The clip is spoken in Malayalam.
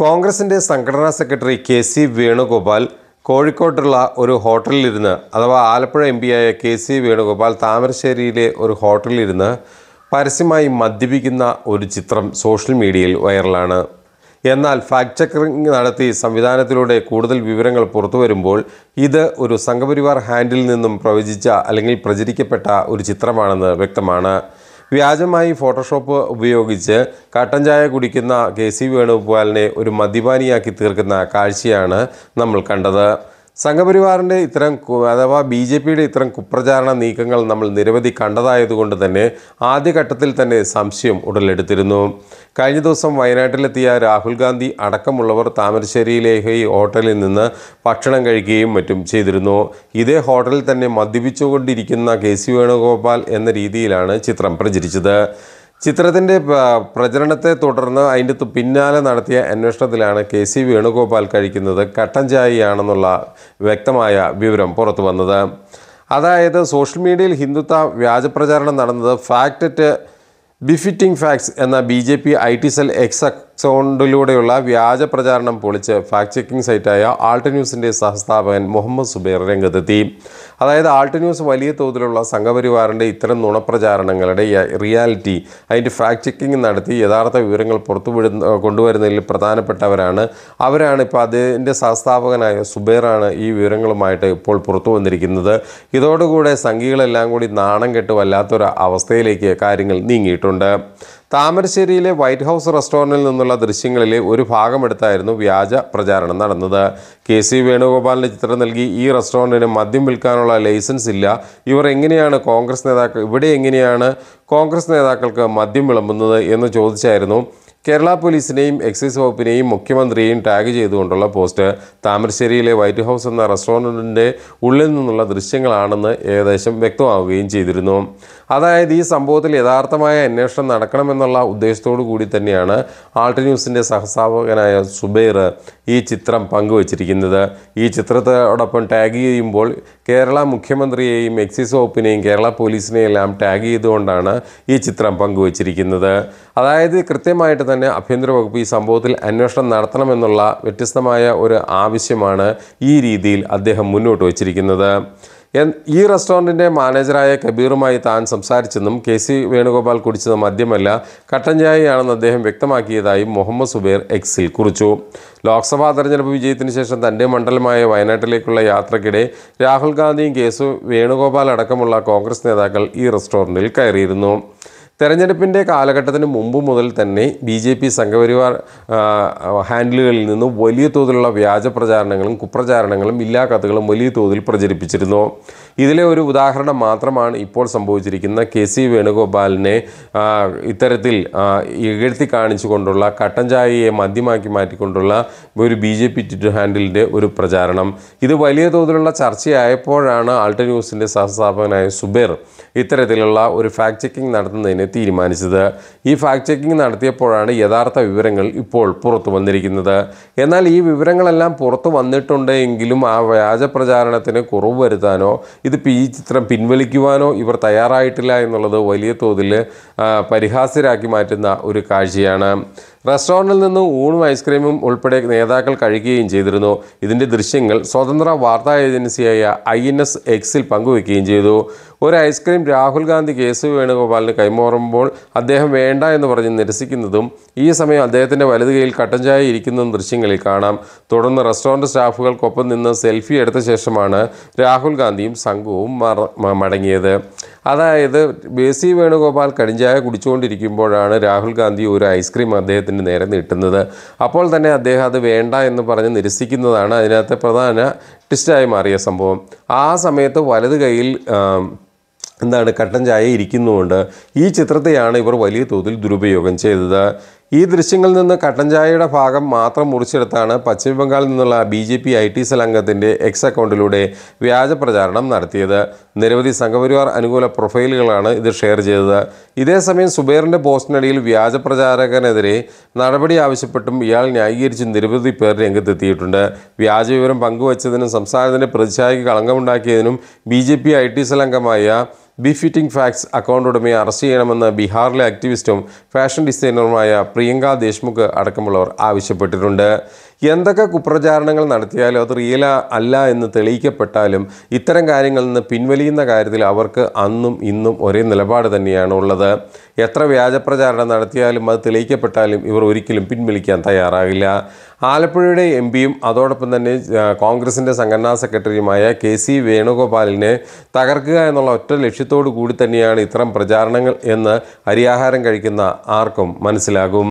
കോൺഗ്രസിൻ്റെ സംഘടനാ സെക്രട്ടറി കെ സി വേണുഗോപാൽ കോഴിക്കോട്ടുള്ള ഒരു ഹോട്ടലിലിരുന്ന് അഥവാ ആലപ്പുഴ എം പിയായ കെ സി വേണുഗോപാൽ താമരശ്ശേരിയിലെ ഒരു ഹോട്ടലിലിരുന്ന് പരസ്യമായി മദ്യപിക്കുന്ന ഒരു ചിത്രം സോഷ്യൽ മീഡിയയിൽ വൈറലാണ് എന്നാൽ ഫാക്ട് ചെക്കിംഗ് നടത്തി സംവിധാനത്തിലൂടെ കൂടുതൽ വിവരങ്ങൾ പുറത്തു വരുമ്പോൾ ഇത് ഒരു സംഘപരിവാർ ഹാൻഡിൽ നിന്നും പ്രവചിച്ച അല്ലെങ്കിൽ പ്രചരിക്കപ്പെട്ട ഒരു ചിത്രമാണെന്ന് വ്യക്തമാണ് വ്യാജമായി ഫോട്ടോഷോപ്പ് ഉപയോഗിച്ച് കട്ടൻ ചായ കുടിക്കുന്ന കെ സി വേണുഗോപാലിനെ ഒരു മദ്യപാനിയാക്കി തീർക്കുന്ന കാഴ്ചയാണ് നമ്മൾ കണ്ടത് സംഘപരിവാറിൻ്റെ ഇത്തരം അഥവാ ബി ജെ പിയുടെ ഇത്തരം കുപ്രചാരണ നീക്കങ്ങൾ നമ്മൾ നിരവധി കണ്ടതായതുകൊണ്ട് തന്നെ ആദ്യഘട്ടത്തിൽ തന്നെ സംശയം ഉടലെടുത്തിരുന്നു കഴിഞ്ഞ ദിവസം വയനാട്ടിലെത്തിയ രാഹുൽ ഗാന്ധി അടക്കമുള്ളവർ താമരശ്ശേരിയിലെ ഈ ഹോട്ടലിൽ നിന്ന് ഭക്ഷണം കഴിക്കുകയും മറ്റും ചെയ്തിരുന്നു ഇതേ ഹോട്ടലിൽ തന്നെ മദ്യപിച്ചുകൊണ്ടിരിക്കുന്ന കെ സി വേണുഗോപാൽ എന്ന രീതിയിലാണ് ചിത്രം പ്രചരിച്ചത് ചിത്രത്തിൻ്റെ പ്രചരണത്തെ തുടർന്ന് അതിൻ്റെ പിന്നാലെ നടത്തിയ അന്വേഷണത്തിലാണ് കെ സി വേണുഗോപാൽ കഴിക്കുന്നത് കട്ടൻ ചായയാണെന്നുള്ള വ്യക്തമായ വിവരം പുറത്തു വന്നത് അതായത് സോഷ്യൽ മീഡിയയിൽ ഹിന്ദുത്വ വ്യാജപ്രചാരണം നടന്നത് ഫാക്റ്റ് ബിഫിറ്റിംഗ് ഫാക്ട്സ് എന്ന B J P I T cell X അക്കൗണ്ടിലൂടെയുള്ള വ്യാജ പ്രചാരണം പൊളിച്ച് ഫാക്ട് ചെക്കിംഗ് സൈറ്റായ ആൾട്ട് ന്യൂസിൻ്റെ സഹസ്ഥാപകൻ മുഹമ്മദ് സുബൈർ രംഗത്തെത്തി അതായത് ആൾട്ട് ന്യൂസ് വലിയ തോതിലുള്ള സംഘപരിവാറിൻ്റെ ഇത്തരം നുണപ്രചാരണങ്ങളുടെ റിയാലിറ്റി അതിൻ്റെ ഫാക്ട് ചെക്കിംഗ് നടത്തി യഥാർത്ഥ വിവരങ്ങൾ പുറത്തുവിടുന്ന കൊണ്ടുവരുന്നതിൽ പ്രധാനപ്പെട്ടവരാണ് അവരാണ് ഇപ്പോൾ അതിൻ്റെ സംസ്ഥാപകനായ സുബേറാണ് ഈ വിവരങ്ങളുമായിട്ട് ഇപ്പോൾ പുറത്തു വന്നിരിക്കുന്നത് ഇതോടുകൂടെ സംഘികളെല്ലാം കൂടി നാണം കെട്ട് വല്ലാത്തൊരു അവസ്ഥയിലേക്ക് കാര്യങ്ങൾ നീങ്ങിയിട്ടുണ്ട് താമരശ്ശേരിയിലെ വൈറ്റ് ഹൗസ് റെസ്റ്റോറൻറ്റിൽ നിന്നുള്ള ദൃശ്യങ്ങളിലെ ഒരു ഭാഗമെടുത്തായിരുന്നു വ്യാജ പ്രചാരണം നടന്നത് കെ സി വേണുഗോപാലിൻ്റെ ചിത്രം നൽകി ഈ റെസ്റ്റോറൻറ്റിന് മദ്യം വിൽക്കാനുള്ള ലൈസൻസ് ഇല്ല ഇവർ എങ്ങനെയാണ് കോൺഗ്രസ് നേതാക്കൾ ഇവിടെ എങ്ങനെയാണ് കോൺഗ്രസ് നേതാക്കൾക്ക് മദ്യം വിളമ്പുന്നത് എന്ന് ചോദിച്ചായിരുന്നു കേരള പോലീസിനെയും എക്സൈസ് വകുപ്പിനെയും മുഖ്യമന്ത്രിയെയും ടാഗ് ചെയ്തുകൊണ്ടുള്ള പോസ്റ്റ് താമരശ്ശേരിയിലെ വൈറ്റ് ഹൗസ് എന്ന റെസ്റ്റോറൻറ്റിൻ്റെ ഉള്ളിൽ നിന്നുള്ള ദൃശ്യങ്ങളാണെന്ന് ഏകദേശം വ്യക്തമാവുകയും ചെയ്തിരുന്നു അതായത് ഈ സംഭവത്തിൽ യഥാർത്ഥമായ അന്വേഷണം നടക്കണമെന്നുള്ള ഉദ്ദേശത്തോടു കൂടി തന്നെയാണ് ആൾട്ട് ന്യൂസിൻ്റെ സഹസ്ഥാപകനായ സുബൈർ ഈ ചിത്രം പങ്കുവച്ചിരിക്കുന്നത് ഈ ചിത്രത്തോടൊപ്പം ടാഗ് ചെയ്യുമ്പോൾ കേരള മുഖ്യമന്ത്രിയെയും എക്സൈസ് വകുപ്പിനെയും കേരള പോലീസിനെയും എല്ലാം ടാഗ് ചെയ്തുകൊണ്ടാണ് ഈ ചിത്രം പങ്കുവച്ചിരിക്കുന്നത് അതായത് കൃത്യമായിട്ട് തന്നെ ആഭ്യന്തര വകുപ്പ് ഈ സംഭവത്തിൽ അന്വേഷണം നടത്തണമെന്നുള്ള വ്യത്യസ്തമായ ഒരു ആവശ്യമാണ് ഈ രീതിയിൽ അദ്ദേഹം മുന്നോട്ട് വച്ചിരിക്കുന്നത് ഈ റെസ്റ്റോറൻറ്റിൻ്റെ മാനേജറായ കബീറുമായി താൻ സംസാരിച്ചെന്നും കെ സി വേണുഗോപാൽ കുടിച്ചത് മദ്യമല്ല കട്ടഞ്ചായയാണെന്ന് അദ്ദേഹം വ്യക്തമാക്കിയതായും മുഹമ്മദ് സുബൈർ എക്സിൽ കുറിച്ചു ലോക്സഭാ തെരഞ്ഞെടുപ്പ് വിജയത്തിന് ശേഷം തൻ്റെ മണ്ഡലമായ വയനാട്ടിലേക്കുള്ള യാത്രക്കിടെ രാഹുൽ ഗാന്ധിയും കെ സു വേണുഗോപാൽ അടക്കമുള്ള കോൺഗ്രസ് നേതാക്കൾ ഈ റെസ്റ്റോറൻറ്റിൽ കയറിയിരുന്നു തെരഞ്ഞെടുപ്പിൻ്റെ കാലഘട്ടത്തിന് മുമ്പ് മുതൽ തന്നെ ബി ജെ പി സംഘപരിവാർ ഹാൻഡിലുകളിൽ നിന്ന് വലിയ തോതിലുള്ള വ്യാജ പ്രചാരണങ്ങളും കുപ്രചാരണങ്ങളും ഇല്ലാക്കഥകളും വലിയ തോതിൽ പ്രചരിപ്പിച്ചിരുന്നു ഇതിലെ ഒരു ഉദാഹരണം മാത്രമാണ് ഇപ്പോൾ സംഭവിച്ചിരിക്കുന്ന കെ സി വേണുഗോപാലിനെ ഇത്തരത്തിൽ ഇകഴ്ത്തി കാണിച്ചുകൊണ്ടുള്ള കട്ടൻ ചായയെ മദ്യമാക്കി മാറ്റിക്കൊണ്ടുള്ള ഒരു ബി ജെ പി ട്വിറ്റർ ഹാൻഡിലിൻ്റെ ഒരു പ്രചാരണം ഇത് വലിയ തോതിലുള്ള ചർച്ചയായപ്പോഴാണ് ആൾട്ടർ ന്യൂസിൻ്റെ സഹസ്ഥാപകനായ സുബേർ ഇത്തരത്തിലുള്ള ഒരു ഫാക്ട് ചെക്കിംഗ് നടത്തുന്നതിന് തന്നെ തീരുമാനിച്ചത് ഈ ഫാക്ട് ചെക്കിംഗ് നടത്തിയപ്പോഴാണ് യഥാർത്ഥ വിവരങ്ങൾ ഇപ്പോൾ പുറത്തു വന്നിരിക്കുന്നത് എന്നാൽ ഈ വിവരങ്ങളെല്ലാം പുറത്തു വന്നിട്ടുണ്ടെങ്കിലും ആ വ്യാജ പ്രചാരണത്തിന് കുറവ് വരുത്താനോ ഇത് പി ചിത്രം പിൻവലിക്കുവാനോ ഇവർ തയ്യാറായിട്ടില്ല എന്നുള്ളത് വലിയ തോതിൽ പരിഹാസ്യരാക്കി മാറ്റുന്ന ഒരു കാഴ്ചയാണ് റെസ്റ്റോറൻറ്റിൽ നിന്ന് ഊണും ഐസ്ക്രീമും ഉൾപ്പെടെ നേതാക്കൾ കഴിക്കുകയും ചെയ്തിരുന്നു ഇതിൻ്റെ ദൃശ്യങ്ങൾ സ്വതന്ത്ര വാർത്താ ഏജൻസിയായ ഐ എൻ എസ് എക്സിൽ പങ്കുവെക്കുകയും ചെയ്തു ഒരു ice cream Rahul Gandhi K C വേണുഗോപാലിന് കൈമാറുമ്പോൾ അദ്ദേഹം വേണ്ട എന്ന് പറഞ്ഞ് നിരസിക്കുന്നതും ഈ സമയം അദ്ദേഹത്തിൻ്റെ വലതു കൈയിൽ കട്ടൻ ഇരിക്കുന്നതും ദൃശ്യങ്ങളിൽ കാണാം തുടർന്ന് റെസ്റ്റോറൻറ്റ് സ്റ്റാഫുകൾക്കൊപ്പം നിന്ന് സെൽഫി എടുത്ത ശേഷമാണ് രാഹുൽ ഗാന്ധിയും സംഘവും മടങ്ങിയത് അതായത് ബി സി വേണുഗോപാൽ കടിഞ്ചായ കുടിച്ചുകൊണ്ടിരിക്കുമ്പോഴാണ് രാഹുൽ ഗാന്ധി ഒരു ഐസ്ക്രീം അദ്ദേഹത്തിന് നേരെ നീട്ടുന്നത് അപ്പോൾ തന്നെ അദ്ദേഹം അത് വേണ്ട എന്ന് പറഞ്ഞ് നിരസിക്കുന്നതാണ് അതിനകത്തെ പ്രധാന ട്വിസ്റ്റായി മാറിയ സംഭവം ആ സമയത്ത് വലത് കൈയിൽ എന്താണ് കട്ടൻ ചായ ഇരിക്കുന്നതുകൊണ്ട് ഈ ചിത്രത്തെയാണ് ഇവർ വലിയ തോതിൽ ദുരുപയോഗം ചെയ്തത് ഈ ദൃശ്യങ്ങളിൽ നിന്ന് കട്ടൻ ചായയുടെ ഭാഗം മാത്രം മുറിച്ചെടുത്താണ് പശ്ചിമ ബംഗാളിൽ നിന്നുള്ള B J P I T അംഗത്തിൻ്റെ എക്സ് അക്കൗണ്ടിലൂടെ വ്യാജ പ്രചാരണം നടത്തിയത് നിരവധി സംഘപരിവാർ അനുകൂല പ്രൊഫൈലുകളാണ് ഇത് ഷെയർ ചെയ്തത് ഇതേസമയം സുബൈറിൻ്റെ പോസ്റ്റിനടിയിൽ വ്യാജ പ്രചാരകനെതിരെ നടപടി ആവശ്യപ്പെട്ടും ഇയാൾ ന്യായീകരിച്ച് നിരവധി പേർ രംഗത്തെത്തിയിട്ടുണ്ട് വ്യാജ വിവരം പങ്കുവച്ചതിനും സംസ്ഥാനത്തിൻ്റെ പ്രതിച്ഛായയ്ക്ക് കളങ്കമുണ്ടാക്കിയതിനും B J P I T സലംഗമായ ബിഫിറ്റിംഗ് ഫാക്സ് അക്കൗണ്ട് ഉടമയെ അറസ്റ്റ് ചെയ്യണമെന്ന് ബീഹാറിലെ ആക്ടിവിസ്റ്റും ഫാഷൻ ഡിസൈനറുമായ പ്രിയങ്ക ദേശ്മുഖ് അടക്കമുള്ളവർ ആവശ്യപ്പെട്ടിട്ടുണ്ട് എന്തൊക്കെ കുപ്രചാരണങ്ങൾ നടത്തിയാലും അത് റിയല അല്ല എന്ന് തെളിയിക്കപ്പെട്ടാലും ഇത്തരം കാര്യങ്ങളിൽ നിന്ന് പിൻവലിയുന്ന കാര്യത്തിൽ അവർക്ക് അന്നും ഇന്നും ഒരേ നിലപാട് തന്നെയാണ് ഉള്ളത് എത്ര വ്യാജപ്രചാരണം നടത്തിയാലും അത് തെളിയിക്കപ്പെട്ടാലും ഇവർ ഒരിക്കലും പിൻവലിക്കാൻ തയ്യാറാകില്ല ആലപ്പുഴയുടെ എം പിയും അതോടൊപ്പം തന്നെ കോൺഗ്രസിൻ്റെ സംഘടനാ സെക്രട്ടറിയുമായ കെ സി വേണുഗോപാലിനെ തകർക്കുക എന്നുള്ള ഒറ്റ ലക്ഷ്യത്തോടു കൂടി തന്നെയാണ് ഇത്തരം പ്രചാരണങ്ങൾ എന്ന് അരിയാഹാരം കഴിക്കുന്ന ആർക്കും മനസ്സിലാകും